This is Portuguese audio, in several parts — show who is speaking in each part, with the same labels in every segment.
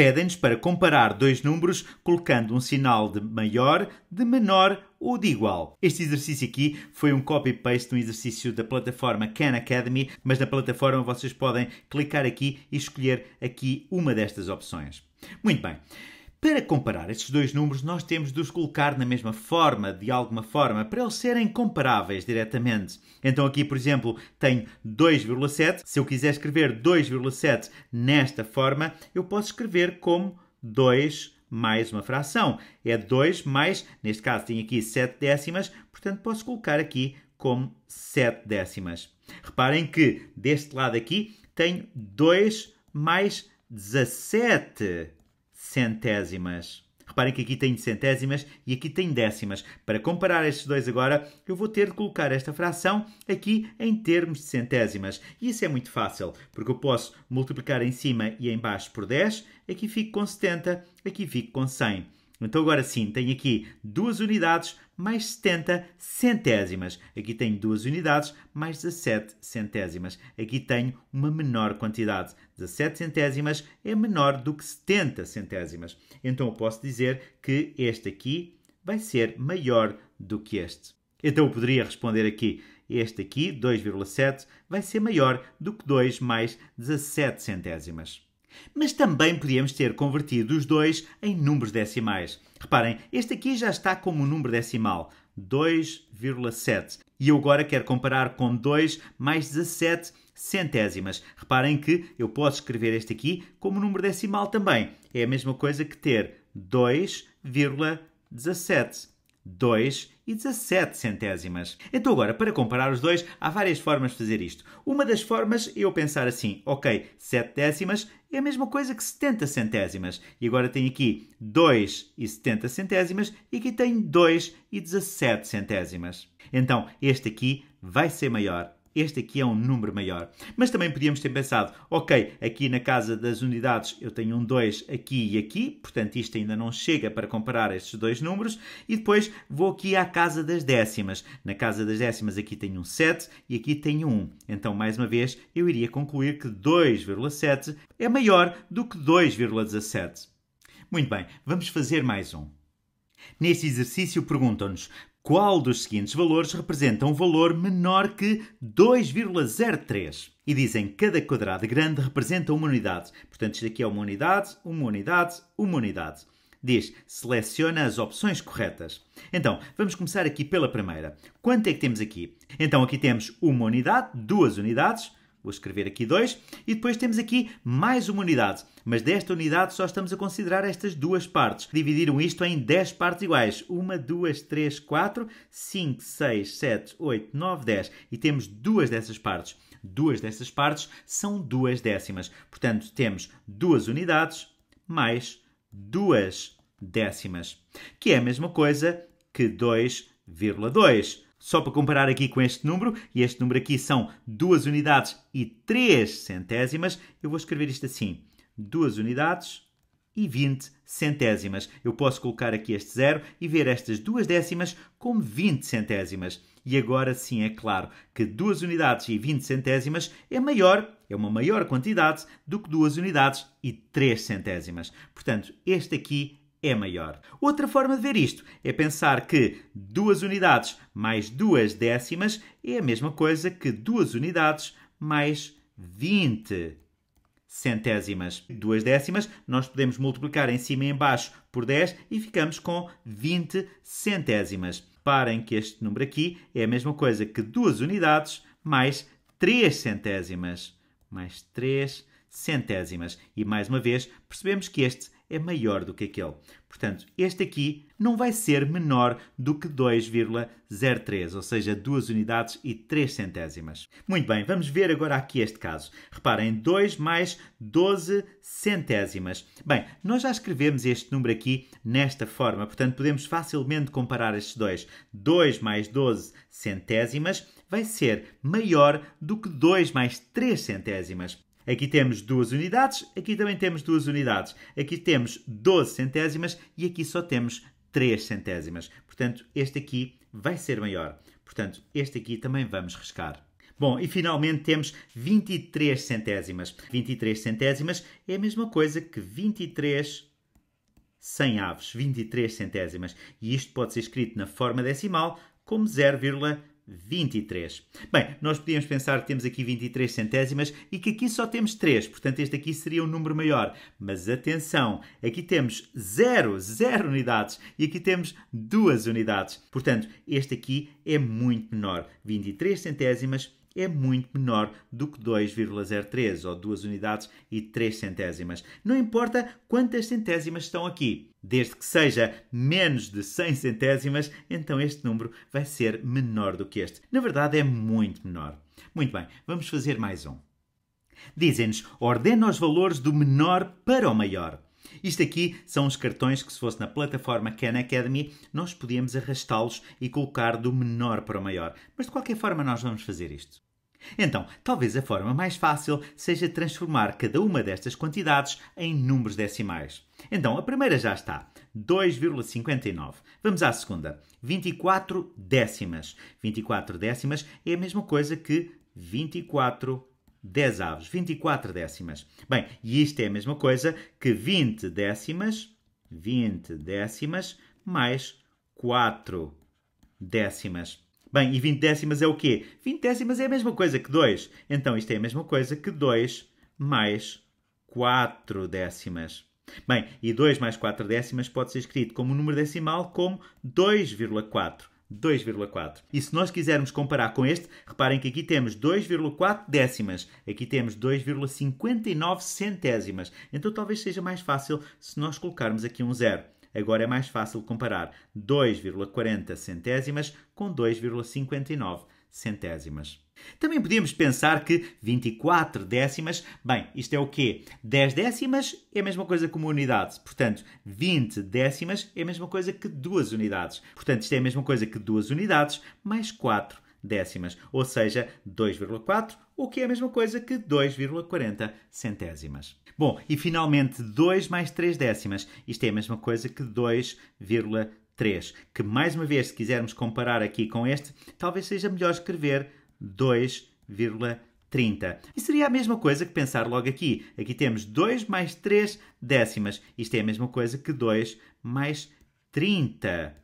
Speaker 1: pedem-nos para comparar dois números colocando um sinal de maior, de menor ou de igual. Este exercício aqui foi um copy-paste de um exercício da plataforma Khan Academy, mas na plataforma vocês podem clicar aqui e escolher aqui uma destas opções. Muito bem. Para comparar estes dois números, nós temos de os colocar na mesma forma, de alguma forma, para eles serem comparáveis diretamente. Então aqui, por exemplo, tenho 2,7. Se eu quiser escrever 2,7 nesta forma, eu posso escrever como 2 mais uma fração. É 2 mais, neste caso tenho aqui 7 décimas, portanto posso colocar aqui como 7 décimas. Reparem que deste lado aqui tenho 2 mais 17 centésimas. Reparem que aqui tem centésimas e aqui tem décimas. Para comparar estes dois agora, eu vou ter de colocar esta fração aqui em termos de centésimas. E isso é muito fácil, porque eu posso multiplicar em cima e em baixo por 10, aqui fico com 70, aqui fico com 100. Então agora sim, tenho aqui duas unidades mais 70 centésimas. Aqui tenho duas unidades mais 17 centésimas. Aqui tenho uma menor quantidade. 17 centésimas é menor do que 70 centésimas. Então eu posso dizer que este aqui vai ser maior do que este. Então eu poderia responder aqui, este aqui, 2,7, vai ser maior do que 2 mais 17 centésimas. Mas também podíamos ter convertido os dois em números decimais. Reparem, este aqui já está como um número decimal, 2,7. E eu agora quero comparar com 2 mais 17 centésimas. Reparem que eu posso escrever este aqui como número decimal também. É a mesma coisa que ter 2,17. 2 e 17 centésimas. Então agora, para comparar os dois, há várias formas de fazer isto. Uma das formas é eu pensar assim, ok, 7 décimas é a mesma coisa que 70 centésimas. E agora tenho aqui 2 e 70 centésimas e aqui tenho 2 e 17 centésimas. Então, este aqui vai ser maior este aqui é um número maior. Mas também podíamos ter pensado, ok, aqui na casa das unidades eu tenho um 2 aqui e aqui, portanto isto ainda não chega para comparar estes dois números, e depois vou aqui à casa das décimas. Na casa das décimas aqui tenho um 7 e aqui tenho um 1. Então, mais uma vez, eu iria concluir que 2,7 é maior do que 2,17. Muito bem, vamos fazer mais um. Neste exercício perguntam-nos qual dos seguintes valores representa um valor menor que 2,03. E dizem que cada quadrado grande representa uma unidade. Portanto, isto aqui é uma unidade, uma unidade, uma unidade. Diz, seleciona as opções corretas. Então, vamos começar aqui pela primeira. Quanto é que temos aqui? Então, aqui temos uma unidade, duas unidades, Vou escrever aqui 2. E depois temos aqui mais uma unidade. Mas desta unidade só estamos a considerar estas duas partes. Dividiram isto em 10 partes iguais. 1, 2, 3, 4, 5, 6, 7, 8, 9, 10. E temos duas dessas partes. Duas dessas partes são duas décimas. Portanto, temos duas unidades mais duas décimas. Que é a mesma coisa que 2,2. Só para comparar aqui com este número, e este número aqui são 2 unidades e 3 centésimas, eu vou escrever isto assim: 2 unidades e 20 centésimas. Eu posso colocar aqui este zero e ver estas duas décimas como 20 centésimas. E agora sim é claro que 2 unidades e 20 centésimas é maior, é uma maior quantidade do que 2 unidades e 3 centésimas. Portanto, este aqui é maior. Outra forma de ver isto é pensar que duas unidades mais duas décimas é a mesma coisa que duas unidades mais 20 centésimas. Duas décimas nós podemos multiplicar em cima e em baixo por 10 e ficamos com 20 centésimas. Parem que este número aqui é a mesma coisa que duas unidades mais 3 centésimas. Mais 3 centésimas. E mais uma vez percebemos que este é maior do que aquele. Portanto, este aqui não vai ser menor do que 2,03, ou seja, 2 unidades e 3 centésimas. Muito bem, vamos ver agora aqui este caso. Reparem, 2 mais 12 centésimas. Bem, nós já escrevemos este número aqui nesta forma, portanto, podemos facilmente comparar estes dois. 2 mais 12 centésimas vai ser maior do que 2 mais 3 centésimas. Aqui temos duas unidades, aqui também temos duas unidades. Aqui temos 12 centésimas e aqui só temos 3 centésimas. Portanto, este aqui vai ser maior. Portanto, este aqui também vamos riscar. Bom, e finalmente temos 23 centésimas. 23 centésimas é a mesma coisa que 23 100 aves, 23 centésimas. E isto pode ser escrito na forma decimal como 0,23 23. Bem, nós podíamos pensar que temos aqui 23 centésimas e que aqui só temos 3, portanto este aqui seria um número maior. Mas atenção, aqui temos 0, 0 unidades e aqui temos 2 unidades. Portanto, este aqui é muito menor. 23 centésimas é muito menor do que 2,03 ou 2 unidades e 3 centésimas. Não importa quantas centésimas estão aqui, desde que seja menos de 100 centésimas, então este número vai ser menor do que este. Na verdade, é muito menor. Muito bem, vamos fazer mais um. Dizem-nos: ordena os valores do menor para o maior. Isto aqui são os cartões que, se fosse na plataforma Khan Academy, nós podíamos arrastá-los e colocar do menor para o maior. Mas de qualquer forma, nós vamos fazer isto. Então, talvez a forma mais fácil seja transformar cada uma destas quantidades em números decimais. Então, a primeira já está, 2,59. Vamos à segunda, 24 décimas. 24 décimas é a mesma coisa que 24 10 avos, 24 décimas. Bem, e isto é a mesma coisa que 20 décimas, 20 décimas, mais 4 décimas. Bem, e 20 décimas é o quê? 20 décimas é a mesma coisa que 2. Então, isto é a mesma coisa que 2 mais 4 décimas. Bem, e 2 mais 4 décimas pode ser escrito como um número decimal como 2,4. 2,4. E se nós quisermos comparar com este, reparem que aqui temos 2,4 décimas, aqui temos 2,59 centésimas. Então talvez seja mais fácil se nós colocarmos aqui um zero. Agora é mais fácil comparar 2,40 centésimas com 2,59 centésimas. Também podíamos pensar que 24 décimas, bem, isto é o quê? 10 décimas é a mesma coisa que uma unidade. Portanto, 20 décimas é a mesma coisa que duas unidades. Portanto, isto é a mesma coisa que duas unidades mais 4 décimas, ou seja, 2,4, o que é a mesma coisa que 2,40 centésimas. Bom, e finalmente 2 mais 3 décimas, isto é a mesma coisa que 2,40 3, que mais uma vez, se quisermos comparar aqui com este, talvez seja melhor escrever 2,30. E seria a mesma coisa que pensar logo aqui. Aqui temos 2 mais 3 décimas. Isto é a mesma coisa que 2 mais 30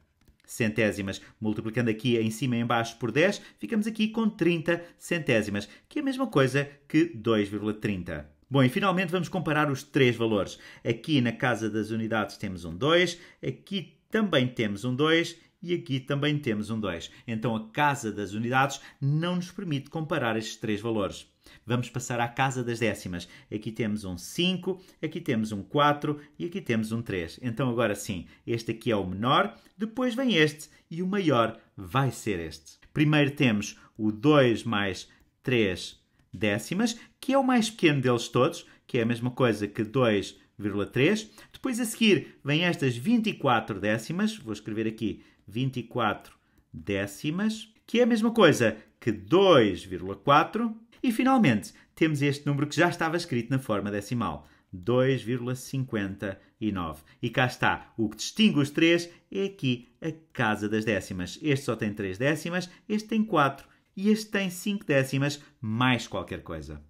Speaker 1: centésimas. Multiplicando aqui em cima e em baixo por 10, ficamos aqui com 30 centésimas, que é a mesma coisa que 2,30. Bom, e finalmente vamos comparar os três valores. Aqui na casa das unidades temos um 2, aqui também temos um 2 e aqui também temos um 2. Então a casa das unidades não nos permite comparar estes três valores. Vamos passar à casa das décimas. Aqui temos um 5, aqui temos um 4 e aqui temos um 3. Então agora sim, este aqui é o menor, depois vem este e o maior vai ser este. Primeiro temos o 2 mais 3 décimas, que é o mais pequeno deles todos, que é a mesma coisa que 2 0,3. Depois a seguir vêm estas 24 décimas, vou escrever aqui 24 décimas, que é a mesma coisa que 2,4. E finalmente temos este número que já estava escrito na forma decimal. 2,59. E cá está. O que distingue os três é aqui a casa das décimas. Este só tem 3 décimas, este tem 4 e este tem 5 décimas, mais qualquer coisa.